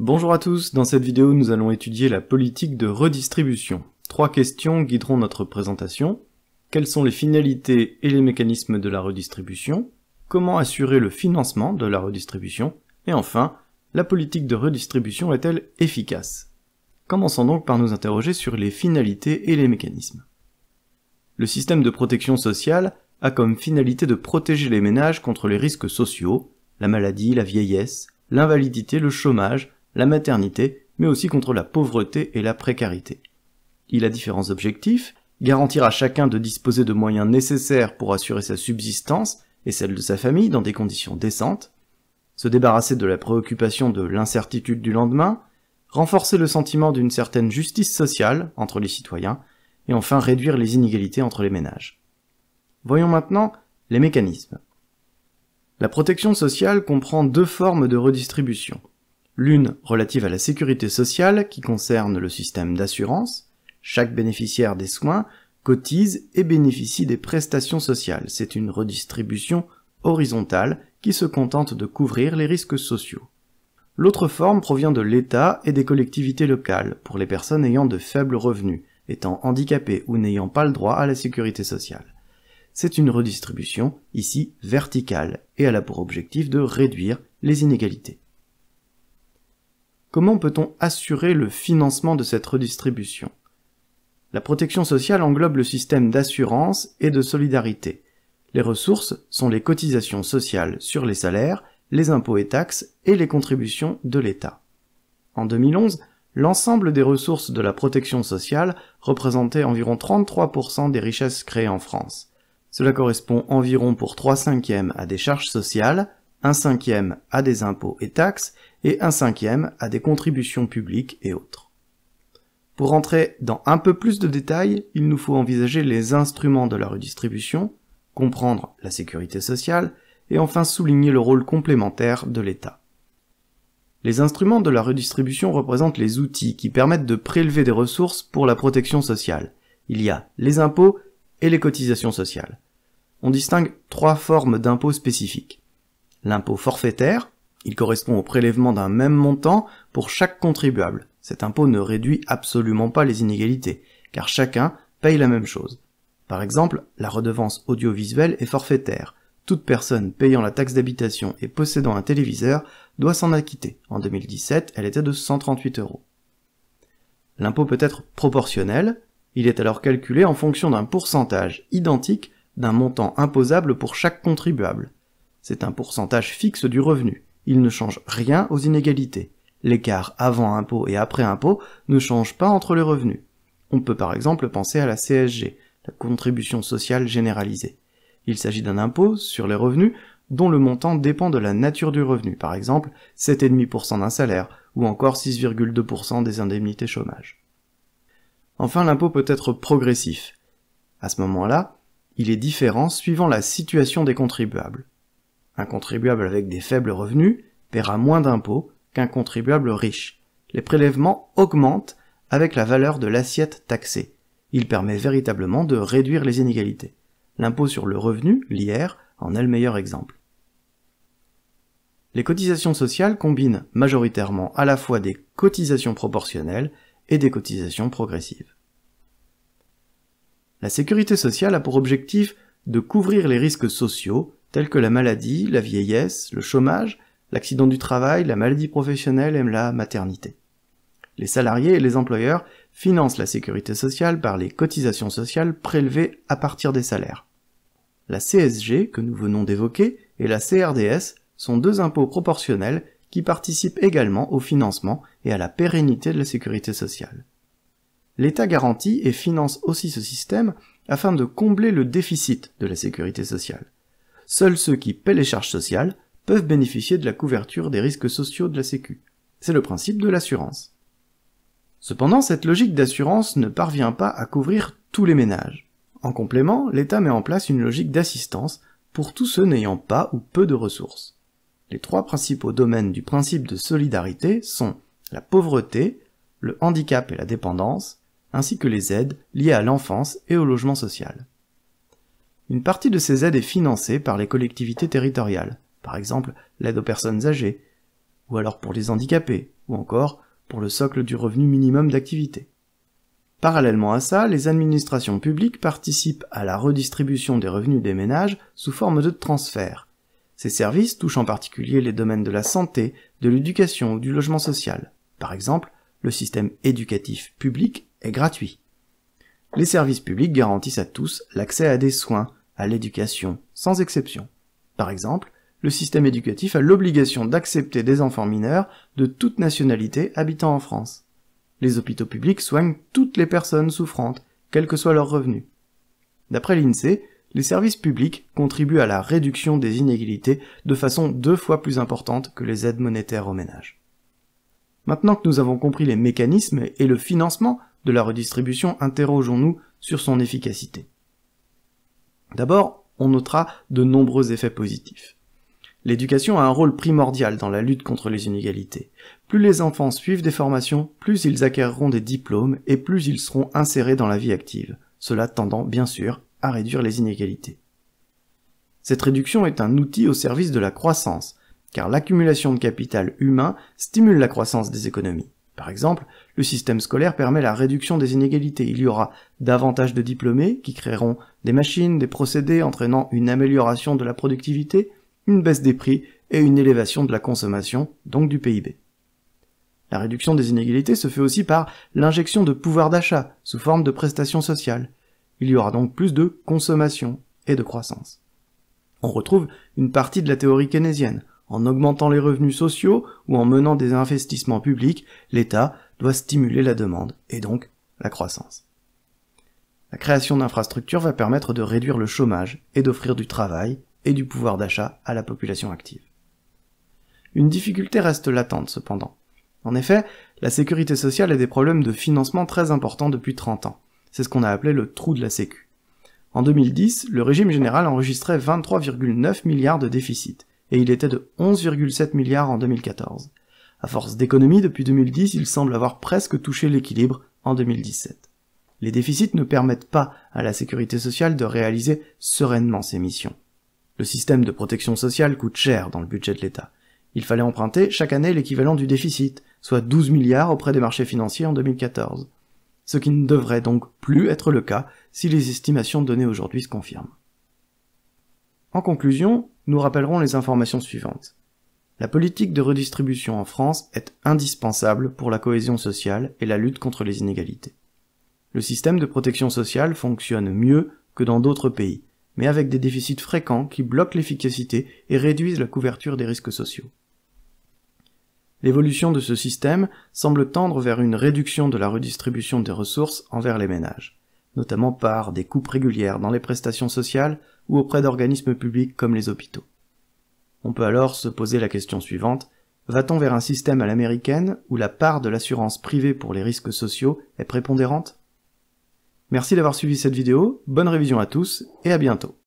Bonjour à tous, dans cette vidéo nous allons étudier la politique de redistribution. Trois questions guideront notre présentation. Quelles sont les finalités et les mécanismes de la redistribution Comment assurer le financement de la redistribution Et enfin, la politique de redistribution est-elle efficace Commençons donc par nous interroger sur les finalités et les mécanismes. Le système de protection sociale a comme finalité de protéger les ménages contre les risques sociaux, la maladie, la vieillesse, l'invalidité, le chômage, la maternité, mais aussi contre la pauvreté et la précarité. Il a différents objectifs, garantir à chacun de disposer de moyens nécessaires pour assurer sa subsistance et celle de sa famille dans des conditions décentes, se débarrasser de la préoccupation de l'incertitude du lendemain, renforcer le sentiment d'une certaine justice sociale entre les citoyens, et enfin réduire les inégalités entre les ménages. Voyons maintenant les mécanismes. La protection sociale comprend deux formes de redistribution l'une relative à la sécurité sociale qui concerne le système d'assurance. Chaque bénéficiaire des soins cotise et bénéficie des prestations sociales. C'est une redistribution horizontale qui se contente de couvrir les risques sociaux. L'autre forme provient de l'État et des collectivités locales pour les personnes ayant de faibles revenus, étant handicapées ou n'ayant pas le droit à la sécurité sociale. C'est une redistribution, ici verticale, et elle a pour objectif de réduire les inégalités comment peut-on assurer le financement de cette redistribution La protection sociale englobe le système d'assurance et de solidarité. Les ressources sont les cotisations sociales sur les salaires, les impôts et taxes et les contributions de l'État. En 2011, l'ensemble des ressources de la protection sociale représentait environ 33% des richesses créées en France. Cela correspond environ pour 3 cinquièmes à des charges sociales, un cinquième à des impôts et taxes et un cinquième à des contributions publiques et autres. Pour entrer dans un peu plus de détails, il nous faut envisager les instruments de la redistribution, comprendre la sécurité sociale et enfin souligner le rôle complémentaire de l'État. Les instruments de la redistribution représentent les outils qui permettent de prélever des ressources pour la protection sociale. Il y a les impôts et les cotisations sociales. On distingue trois formes d'impôts spécifiques L'impôt forfaitaire, il correspond au prélèvement d'un même montant pour chaque contribuable. Cet impôt ne réduit absolument pas les inégalités, car chacun paye la même chose. Par exemple, la redevance audiovisuelle est forfaitaire. Toute personne payant la taxe d'habitation et possédant un téléviseur doit s'en acquitter. En 2017, elle était de 138 euros. L'impôt peut être proportionnel, il est alors calculé en fonction d'un pourcentage identique d'un montant imposable pour chaque contribuable. C'est un pourcentage fixe du revenu. Il ne change rien aux inégalités. L'écart avant impôt et après impôt ne change pas entre les revenus. On peut par exemple penser à la CSG, la contribution sociale généralisée. Il s'agit d'un impôt sur les revenus dont le montant dépend de la nature du revenu, par exemple 7,5% d'un salaire ou encore 6,2% des indemnités chômage. Enfin, l'impôt peut être progressif. À ce moment-là, il est différent suivant la situation des contribuables. Un contribuable avec des faibles revenus paiera moins d'impôts qu'un contribuable riche. Les prélèvements augmentent avec la valeur de l'assiette taxée. Il permet véritablement de réduire les inégalités. L'impôt sur le revenu, l'IR, en est le meilleur exemple. Les cotisations sociales combinent majoritairement à la fois des cotisations proportionnelles et des cotisations progressives. La sécurité sociale a pour objectif de couvrir les risques sociaux tels que la maladie, la vieillesse, le chômage, l'accident du travail, la maladie professionnelle et la maternité. Les salariés et les employeurs financent la sécurité sociale par les cotisations sociales prélevées à partir des salaires. La CSG, que nous venons d'évoquer, et la CRDS sont deux impôts proportionnels qui participent également au financement et à la pérennité de la sécurité sociale. L'État garantit et finance aussi ce système afin de combler le déficit de la sécurité sociale. Seuls ceux qui paient les charges sociales peuvent bénéficier de la couverture des risques sociaux de la Sécu. C'est le principe de l'assurance. Cependant, cette logique d'assurance ne parvient pas à couvrir tous les ménages. En complément, l'État met en place une logique d'assistance pour tous ceux n'ayant pas ou peu de ressources. Les trois principaux domaines du principe de solidarité sont la pauvreté, le handicap et la dépendance, ainsi que les aides liées à l'enfance et au logement social. Une partie de ces aides est financée par les collectivités territoriales, par exemple l'aide aux personnes âgées, ou alors pour les handicapés, ou encore pour le socle du revenu minimum d'activité. Parallèlement à ça, les administrations publiques participent à la redistribution des revenus des ménages sous forme de transferts. Ces services touchent en particulier les domaines de la santé, de l'éducation ou du logement social. Par exemple, le système éducatif public est gratuit. Les services publics garantissent à tous l'accès à des soins, à l'éducation, sans exception. Par exemple, le système éducatif a l'obligation d'accepter des enfants mineurs de toute nationalité habitant en France. Les hôpitaux publics soignent toutes les personnes souffrantes, quel que soient leurs revenus. D'après l'INSEE, les services publics contribuent à la réduction des inégalités de façon deux fois plus importante que les aides monétaires aux ménages. Maintenant que nous avons compris les mécanismes et le financement de la redistribution, interrogeons-nous sur son efficacité. D'abord, on notera de nombreux effets positifs. L'éducation a un rôle primordial dans la lutte contre les inégalités. Plus les enfants suivent des formations, plus ils acquerront des diplômes et plus ils seront insérés dans la vie active, cela tendant bien sûr à réduire les inégalités. Cette réduction est un outil au service de la croissance, car l'accumulation de capital humain stimule la croissance des économies. Par exemple, le système scolaire permet la réduction des inégalités. Il y aura davantage de diplômés qui créeront des machines, des procédés entraînant une amélioration de la productivité, une baisse des prix et une élévation de la consommation, donc du PIB. La réduction des inégalités se fait aussi par l'injection de pouvoir d'achat sous forme de prestations sociales. Il y aura donc plus de consommation et de croissance. On retrouve une partie de la théorie keynésienne. En augmentant les revenus sociaux ou en menant des investissements publics, l'État doit stimuler la demande et donc la croissance. La création d'infrastructures va permettre de réduire le chômage et d'offrir du travail et du pouvoir d'achat à la population active. Une difficulté reste latente cependant. En effet, la sécurité sociale a des problèmes de financement très importants depuis 30 ans. C'est ce qu'on a appelé le trou de la sécu. En 2010, le régime général enregistrait 23,9 milliards de déficits, et il était de 11,7 milliards en 2014. À force d'économie depuis 2010, il semble avoir presque touché l'équilibre en 2017. Les déficits ne permettent pas à la sécurité sociale de réaliser sereinement ses missions. Le système de protection sociale coûte cher dans le budget de l'État. Il fallait emprunter chaque année l'équivalent du déficit, soit 12 milliards auprès des marchés financiers en 2014. Ce qui ne devrait donc plus être le cas si les estimations données aujourd'hui se confirment. En conclusion, nous rappellerons les informations suivantes. La politique de redistribution en France est indispensable pour la cohésion sociale et la lutte contre les inégalités. Le système de protection sociale fonctionne mieux que dans d'autres pays, mais avec des déficits fréquents qui bloquent l'efficacité et réduisent la couverture des risques sociaux. L'évolution de ce système semble tendre vers une réduction de la redistribution des ressources envers les ménages notamment par des coupes régulières dans les prestations sociales ou auprès d'organismes publics comme les hôpitaux. On peut alors se poser la question suivante, va-t-on vers un système à l'américaine où la part de l'assurance privée pour les risques sociaux est prépondérante Merci d'avoir suivi cette vidéo, bonne révision à tous et à bientôt